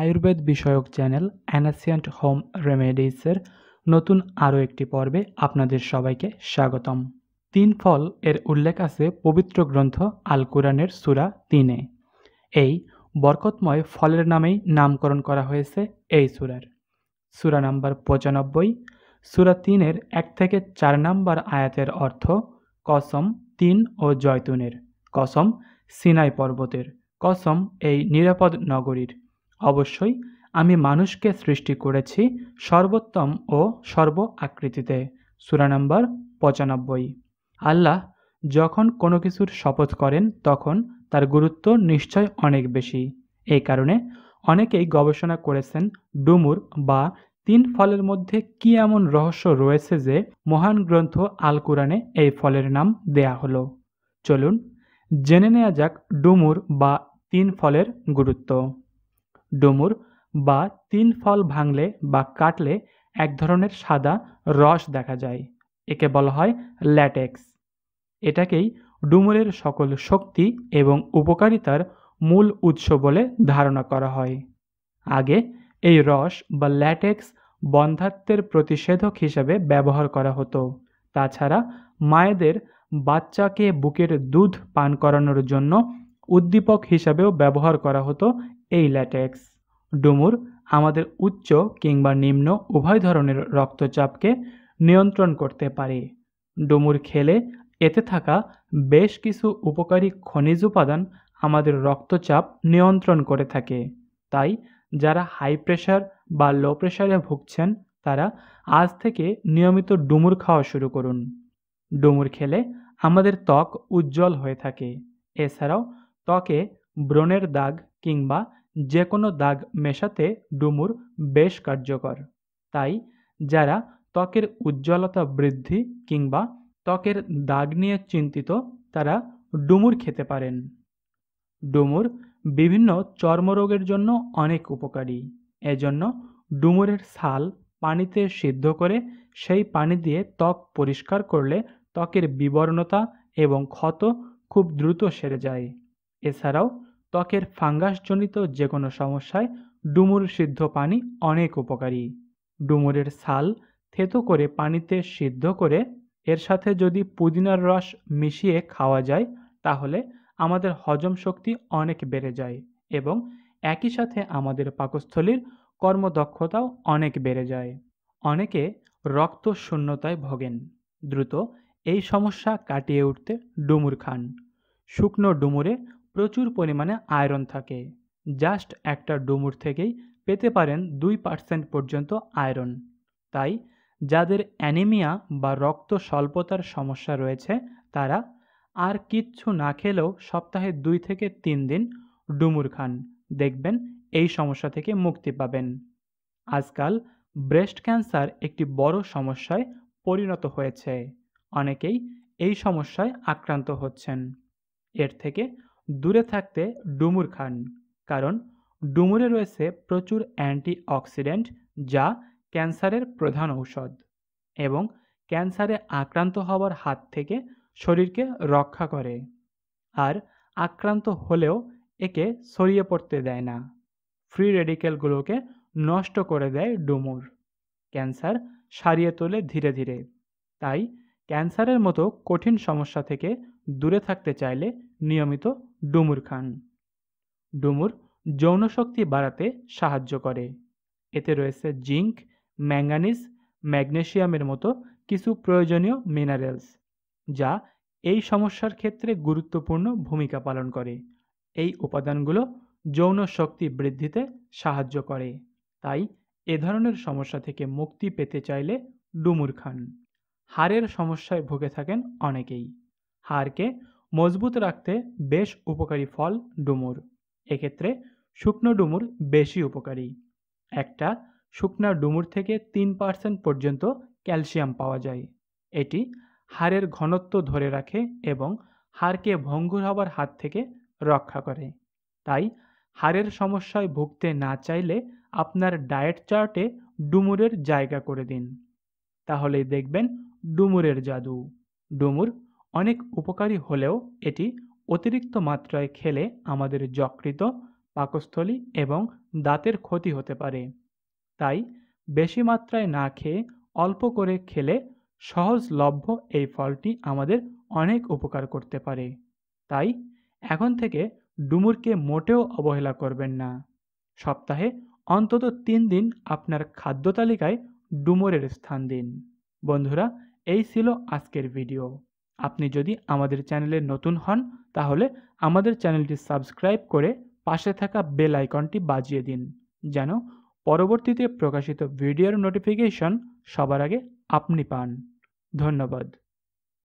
আয়ুর্বেদ বিষয়ক channel অ্যানাসিয়ান্ট home রেমেডিসের নতুন আরও একটি পর্বে আপনাদের সবাইকে স্বাগতম তিন ফল এর উল্লেখ আছে পবিত্র গ্রন্থ আল কোরআনের সুরা তিনে এই বরকতময় ফলের নামেই নামকরণ করা হয়েছে এই সুরার সুরা নাম্বার পঁচানব্বই সুরা তিনের এক থেকে চার নাম্বার আয়াতের অর্থ কসম তিন ও জয়তুনের কসম সিনাই পর্বতের কসম এই নিরাপদ নগরীর অবশ্যই আমি মানুষকে সৃষ্টি করেছি সর্বোত্তম ও সর্ব আকৃতিতে সুরা নম্বর পঁচানব্বই আল্লাহ যখন কোনো কিছুর শপথ করেন তখন তার গুরুত্ব নিশ্চয় অনেক বেশি এই কারণে অনেকেই গবেষণা করেছেন ডুমুর বা তিন ফলের মধ্যে কি এমন রহস্য রয়েছে যে মহান গ্রন্থ আল কোরআনে এই ফলের নাম দেয়া হলো চলুন জেনে নেওয়া যাক ডুমুর বা তিন ফলের গুরুত্ব ডুমুর বা তিন ফল ভাঙলে বা কাটলে এক ধরনের সাদা রস দেখা যায় একে বলা হয় ল্যাটেক্স এটাকেই ডুমুরের সকল শক্তি এবং উপকারিতার মূল উৎস বলে ধারণা করা হয় আগে এই রস বা ল্যাটেক্স বন্ধাত্বের প্রতিষেধক হিসেবে ব্যবহার করা হতো তাছাড়া মায়েদের বাচ্চাকে বুকের দুধ পান করানোর জন্য উদ্দীপক হিসাবেও ব্যবহার করা হতো এই ল্যাটেক্স ডুমুর আমাদের উচ্চ কিংবা নিম্ন উভয় ধরনের রক্তচাপকে নিয়ন্ত্রণ করতে পারে ডুমুর খেলে এতে থাকা বেশ কিছু উপকারী খনিজ উপাদান আমাদের রক্তচাপ নিয়ন্ত্রণ করে থাকে তাই যারা হাই প্রেশার বা লো প্রেশারে ভুগছেন তারা আজ থেকে নিয়মিত ডুমুর খাওয়া শুরু করুন ডুমুর খেলে আমাদের ত্বক উজ্জ্বল হয়ে থাকে এছাড়াও ত্বকে ব্রণের দাগ কিংবা যে কোনো দাগ মেশাতে ডুমুর বেশ কার্যকর তাই যারা ত্বকের উজ্জ্বলতা বৃদ্ধি কিংবা ত্বকের দাগ নিয়ে চিন্তিত তারা ডুমুর খেতে পারেন ডুমুর বিভিন্ন চর্মরোগের জন্য অনেক উপকারী এজন্য ডুমুরের ছাল পানিতে সিদ্ধ করে সেই পানি দিয়ে ত্বক পরিষ্কার করলে ত্বকের বিবর্ণতা এবং ক্ষত খুব দ্রুত সেরে যায় এছাড়াও ত্বকের ফাঙ্গাসজনিত যে কোনো সমস্যায় ডুমুর সিদ্ধ পানি অনেক উপকারী ডুমুরের ছাল থেতো করে পানিতে সিদ্ধ করে এর সাথে যদি পুদিনার রস মিশিয়ে খাওয়া যায় তাহলে আমাদের হজম শক্তি অনেক বেড়ে যায় এবং একই সাথে আমাদের পাকস্থলীর কর্মদক্ষতাও অনেক বেড়ে যায় অনেকে রক্ত শূন্যতায় ভোগেন দ্রুত এই সমস্যা কাটিয়ে উঠতে ডুমুর খান শুকনো ডুমুরে প্রচুর পরিমাণে আয়রন থাকে জাস্ট একটা ডুমুর থেকেই পেতে পারেন দুই পার্সেন্ট পর্যন্ত আয়রন তাই যাদের অ্যানিমিয়া বা রক্ত স্বল্পতার সমস্যা রয়েছে তারা আর কিচ্ছু না খেলেও সপ্তাহে দুই থেকে তিন দিন ডুমুর খান দেখবেন এই সমস্যা থেকে মুক্তি পাবেন আজকাল ব্রেস্ট ক্যান্সার একটি বড় সমস্যায় পরিণত হয়েছে অনেকেই এই সমস্যায় আক্রান্ত হচ্ছেন এর থেকে দূরে থাকতে ডুমুর খান কারণ ডুমুরে রয়েছে প্রচুর অ্যান্টি অক্সিডেন্ট যা ক্যান্সারের প্রধান ঔষধ এবং ক্যান্সারে আক্রান্ত হওয়ার হাত থেকে শরীরকে রক্ষা করে আর আক্রান্ত হলেও একে ছড়িয়ে পড়তে দেয় না ফ্রি রেডিকেলগুলোকে নষ্ট করে দেয় ডুমুর ক্যান্সার সারিয়ে তোলে ধীরে ধীরে তাই ক্যান্সারের মতো কঠিন সমস্যা থেকে দূরে থাকতে চাইলে নিয়মিত ডুমুর খান ডুমুর যৌনশক্তি বাড়াতে সাহায্য করে এতে রয়েছে জিঙ্ক ম্যাঙ্গানিজ ম্যাগনেশিয়ামের মতো কিছু প্রয়োজনীয় মিনারেলস যা এই সমস্যার ক্ষেত্রে গুরুত্বপূর্ণ ভূমিকা পালন করে এই উপাদানগুলো যৌন শক্তি বৃদ্ধিতে সাহায্য করে তাই এ ধরনের সমস্যা থেকে মুক্তি পেতে চাইলে ডুমুর খান হাড়ের সমস্যায় ভুগে থাকেন অনেকেই হাড়কে মজবুত রাখতে বেশ উপকারী ফল ডুমুর এক্ষেত্রে শুকনো ডুমুর বেশি উপকারী একটা শুকনা ডুমুর থেকে তিন পার্সেন্ট পর্যন্ত ক্যালসিয়াম পাওয়া যায় এটি হাড়ের ঘনত্ব ধরে রাখে এবং হাড়কে ভঙ্গুর হবার হাত থেকে রক্ষা করে তাই হাড়ের সমস্যায় ভুগতে না চাইলে আপনার ডায়েট চার্টে ডুমুরের জায়গা করে দিন তাহলে দেখবেন ডুমুরের জাদু ডুমুর অনেক উপকারী হলেও এটি অতিরিক্ত মাত্রায় খেলে আমাদের যকৃত পাকস্থলী এবং দাঁতের ক্ষতি হতে পারে তাই বেশি মাত্রায় না খেয়ে অল্প করে খেলে সহজলভ্য এই ফলটি আমাদের অনেক উপকার করতে পারে তাই এখন থেকে ডুমুরকে মোটেও অবহেলা করবেন না সপ্তাহে অন্তত তিন দিন আপনার খাদ্য তালিকায় ডুমুরের স্থান দিন বন্ধুরা এই ছিল আজকের ভিডিও আপনি যদি আমাদের চ্যানেলে নতুন হন তাহলে আমাদের চ্যানেলটি সাবস্ক্রাইব করে পাশে থাকা বেল আইকনটি বাজিয়ে দিন যেন পরবর্তীতে প্রকাশিত ভিডিওর নোটিফিকেশন সবার আগে আপনি পান ধন্যবাদ